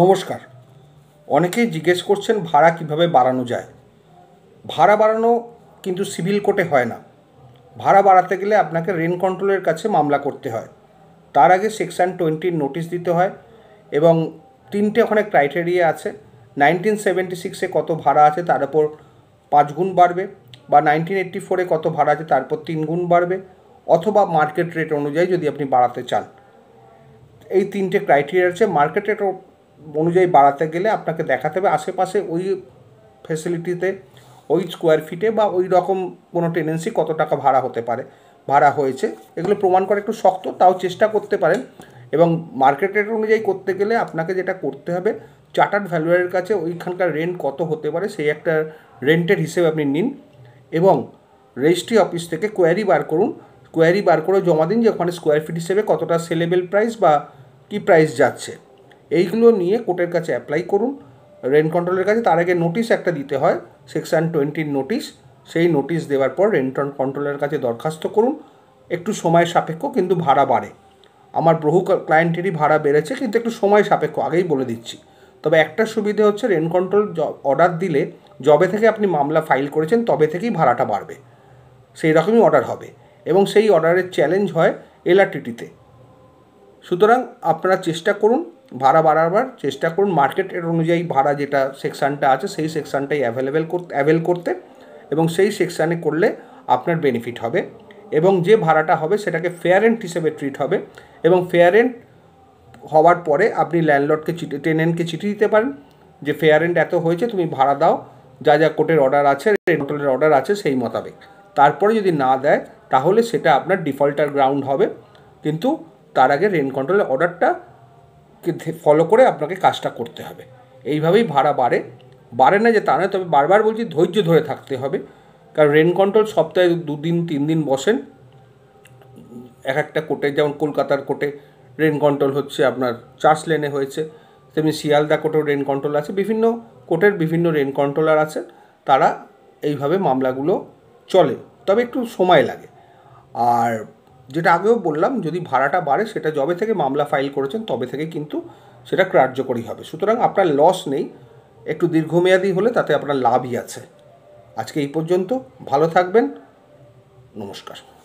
নমস্কার অনেকেই জিজ্ঞেস করছেন ভাড়া কিভাবে বাড়ানো যায় ভাড়া বাড়ানো কিন্তু সিভিল কোর্টে হয় না ভাড়া বাড়াতে গেলে আপনাকে রেন কন্ট্রোলের কাছে মামলা করতে হয় তার আগে সেকশান টোয়েন্টির নোটিশ দিতে হয় এবং তিনটে ওখানে ক্রাইটেরিয়া আছে নাইনটিন সেভেন্টি সিক্সে কত ভাড়া আছে তার উপর পাঁচ গুণ বাড়বে বা নাইনটিন এইট্টি ফোরে কত ভাড়া আছে তারপর তিন গুণ বাড়বে অথবা মার্কেট রেট অনুযায়ী যদি আপনি বাড়াতে চান এই তিনটে ক্রাইটেরিয়া আছে মার্কেট রেট অনুযায়ী বাড়াতে গেলে আপনাকে দেখাতে হবে আশেপাশে ওই ফ্যাসিলিটিতে ওই স্কোয়ার ফিটে বা ওই রকম কোনো টেন্ডেন্সি কত টাকা ভাড়া হতে পারে ভাড়া হয়েছে এগুলো প্রমাণ করা একটু শক্ত তাও চেষ্টা করতে পারেন এবং মার্কেট রেট অনুযায়ী করতে গেলে আপনাকে যেটা করতে হবে চার্টার্ড ভ্যালুয়ারের কাছে ওইখানকার রেন্ট কত হতে পারে সেই একটা রেন্টের হিসেবে আপনি নিন এবং রেজিস্ট্রি অফিস থেকে কোয়ারি বার করুন কোয়ারি বার করে জমা দিন যে ওখানে স্কোয়ার ফিট হিসেবে কতটা সেলেবেল প্রাইস বা কী প্রাইস যাচ্ছে এইগুলো নিয়ে কোর্টের কাছে অ্যাপ্লাই করুন রেন্ট কন্ট্রোলের কাছে তার আগে নোটিশ একটা দিতে হয় সেকশান টোয়েন্টির নোটিশ সেই নোটিশ দেওয়ার পর রেন্ট কন্ট্রোলের কাছে দরখাস্ত করুন একটু সময় সাপেক্ষ কিন্তু ভাড়া বাড়ে আমার বহু ক্লায়েন্টেরই ভাড়া বেড়েছে কিন্তু একটু সময় সাপেক্ষ আগেই বলে দিচ্ছি তবে একটা সুবিধে হচ্ছে রেন্ট কন্ট্রোল অর্ডার দিলে জবে থেকে আপনি মামলা ফাইল করেছেন তবে থেকেই ভাড়াটা বাড়বে সেই রকমই অর্ডার হবে এবং সেই অর্ডারের চ্যালেঞ্জ হয় এলআরটিটিতে সুতরাং আপনারা চেষ্টা করুন ভাড়া বাড়াবার চেষ্টা করুন মার্কেট অনুযায়ী ভাড়া যেটা সেকশানটা আছে সেই সেকশানটাই অ্যাভেলেবেল করতে অ্যাভেল করতে এবং সেই সেকশানে করলে আপনার বেনিফিট হবে এবং যে ভাড়াটা হবে সেটাকে ফেয়ার এন্ড হিসেবে ট্রিট হবে এবং ফেয়ার এন্ড হওয়ার পরে আপনি ল্যান্ডলর্ডকে চিঠি টেনেন্টকে চিঠি দিতে পারেন যে ফেয়ার এন্ড এত হয়েছে তুমি ভাড়া দাও যা যা কোর্টের অর্ডার আছে রেন্টলের অর্ডার আছে সেই মোতাবেক তারপরে যদি না দেয় তাহলে সেটা আপনার ডিফল্টার গ্রাউন্ড হবে কিন্তু তার আগে রেন কন্ট্রোলের অর্ডারটা ফলো করে আপনাকে কাজটা করতে হবে এইভাবেই ভাড়া বাড়ে বাড়ে না যে তা নয় তবে বারবার বলছি ধৈর্য ধরে থাকতে হবে কারণ রেন কন্ট্রোল সপ্তাহে দুদিন তিন দিন বসেন এক একটা কোর্টে যেমন কলকাতার কোর্টে রেন কন্ট্রোল হচ্ছে আপনার চার্চ লেনে হয়েছে তেমনি শিয়ালদা কোর্টেও রেন কন্ট্রোল আছে বিভিন্ন কোর্টের বিভিন্ন রেন কন্ট্রোলার আছে তারা এইভাবে মামলাগুলো চলে তবে একটু সময় লাগে আর যেটা আগেও বললাম যদি ভাড়াটা বাড়ে সেটা যবে থেকে মামলা ফাইল করেছেন তবে থেকে কিন্তু সেটা কার্যকরী হবে সুতরাং আপনার লস নেই একটু দীর্ঘমেয়াদী হলে তাতে আপনার লাভই আছে আজকে এই পর্যন্ত ভালো থাকবেন নমস্কার